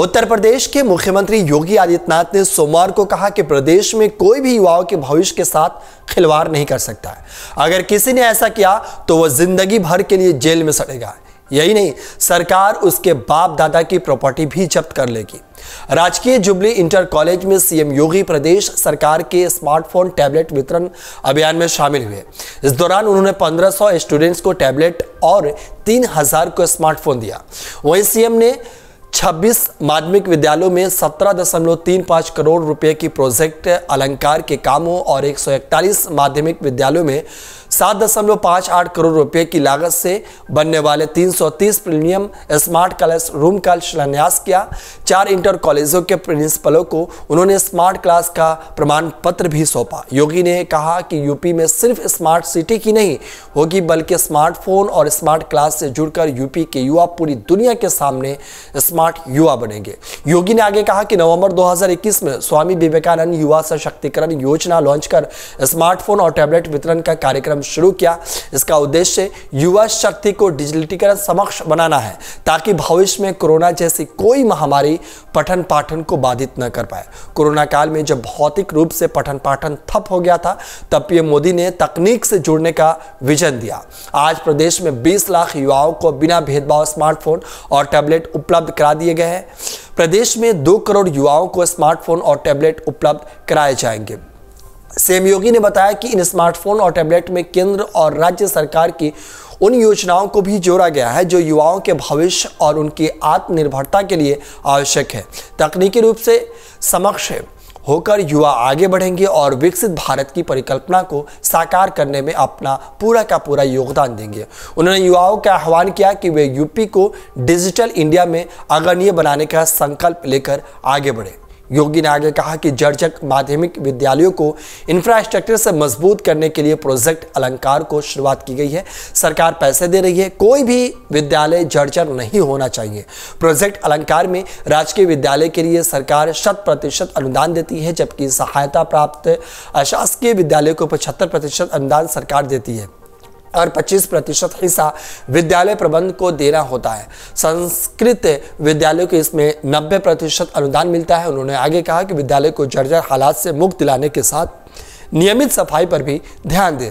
उत्तर प्रदेश के मुख्यमंत्री योगी आदित्यनाथ ने सोमवार को कहा कि प्रदेश में कोई भी युवाओं के भविष्य के साथ खिलवाड़ नहीं कर सकता है अगर किसी ने ऐसा किया तो वह जिंदगी भर के लिए जेल में सड़ेगा यही नहीं सरकार उसके बाप दादा की प्रॉपर्टी भी जब्त कर लेगी राजकीय जुबली इंटर कॉलेज में सीएम योगी प्रदेश सरकार के स्मार्टफोन टैबलेट वितरण अभियान में शामिल हुए इस दौरान उन्होंने 1500 स्टूडेंट्स को टैबलेट और 3000 को स्मार्टफोन दिया वहीं सीएम ने 26 माध्यमिक विद्यालयों में 17.35 करोड़ रुपए की प्रोजेक्ट अलंकार के कामों और इकतालीस माध्यमिक विद्यालयों में सात दशमलव पाँच आठ करोड़ रुपए की लागत से बनने वाले 330 प्रीमियम स्मार्ट क्लास रूम का शिलान्यास किया चार इंटर कॉलेजों के प्रिंसिपलों को उन्होंने स्मार्ट क्लास का प्रमाण पत्र भी सौंपा योगी ने कहा कि यूपी में सिर्फ स्मार्ट सिटी की नहीं होगी बल्कि स्मार्टफोन और स्मार्ट क्लास से जुड़कर यूपी के युवा पूरी दुनिया के सामने स्मार्ट युवा बनेंगे योगी ने आगे कहा कि नवंबर 2021 में स्वामी विवेकानंद युवा सशक्तिकरण योजना लॉन्च कर स्मार्टफोन और टैबलेट वितरण का कार्यक्रम शुरू किया इसका उद्देश्य युवा शक्ति को डिजिटलीकरण समक्ष बनाना है ताकि भविष्य में कोरोना जैसी कोई महामारी पठन पाठन को बाधित न कर पाए कोरोना काल में जब भौतिक रूप से पठन पाठन ठप हो गया था तब पीएम मोदी ने तकनीक से जुड़ने का विजन दिया आज प्रदेश में बीस लाख युवाओं को बिना भेदभाव स्मार्टफोन और टैबलेट उपलब्ध करा दिए गए हैं प्रदेश में दो करोड़ युवाओं को स्मार्टफोन और टैबलेट उपलब्ध कराए जाएंगे योगी ने बताया कि इन स्मार्टफोन और टैबलेट में केंद्र और राज्य सरकार की उन योजनाओं को भी जोड़ा गया है जो युवाओं के भविष्य और उनकी आत्मनिर्भरता के लिए आवश्यक है तकनीकी रूप से समक्ष होकर युवा आगे बढ़ेंगे और विकसित भारत की परिकल्पना को साकार करने में अपना पूरा का पूरा योगदान देंगे उन्होंने युवाओं का आह्वान किया कि वे यूपी को डिजिटल इंडिया में अग्रणीय बनाने का संकल्प लेकर आगे बढ़ें योगी ने आगे कहा कि जर्जक माध्यमिक विद्यालयों को इंफ्रास्ट्रक्चर से मजबूत करने के लिए प्रोजेक्ट अलंकार को शुरुआत की गई है सरकार पैसे दे रही है कोई भी विद्यालय जर्जर नहीं होना चाहिए प्रोजेक्ट अलंकार में राजकीय विद्यालय के लिए सरकार शत प्रतिशत अनुदान देती है जबकि सहायता प्राप्त अशासकीय विद्यालयों को पचहत्तर प्रतिशत अनुदान सरकार देती है और 25 प्रतिशत हिस्सा विद्यालय प्रबंध को देना होता है संस्कृत विद्यालयों के इसमें 90 प्रतिशत अनुदान मिलता है उन्होंने आगे कहा कि विद्यालय को जर्जर हालात से मुक्त दिलाने के साथ नियमित सफाई पर भी ध्यान दें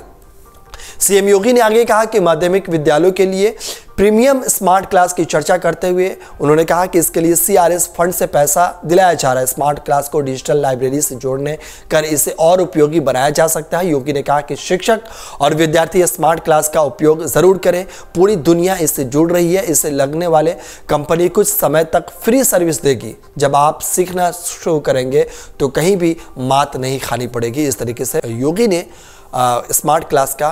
सीएम योगी ने आगे कहा कि माध्यमिक विद्यालयों के लिए प्रीमियम स्मार्ट क्लास की चर्चा करते हुए उन्होंने कहा कि इसके लिए सीआरएस फंड से पैसा दिलाया जा रहा है स्मार्ट क्लास को डिजिटल लाइब्रेरी से जोड़ने कर इसे और उपयोगी बनाया जा सकता है योगी ने कहा कि शिक्षक और विद्यार्थी स्मार्ट क्लास का उपयोग जरूर करें पूरी दुनिया इससे जुड़ रही है इसे लगने वाले कंपनी कुछ समय तक फ्री सर्विस देगी जब आप सीखना शुरू करेंगे तो कहीं भी मात नहीं खानी पड़ेगी इस तरीके से योगी ने स्मार्ट क्लास का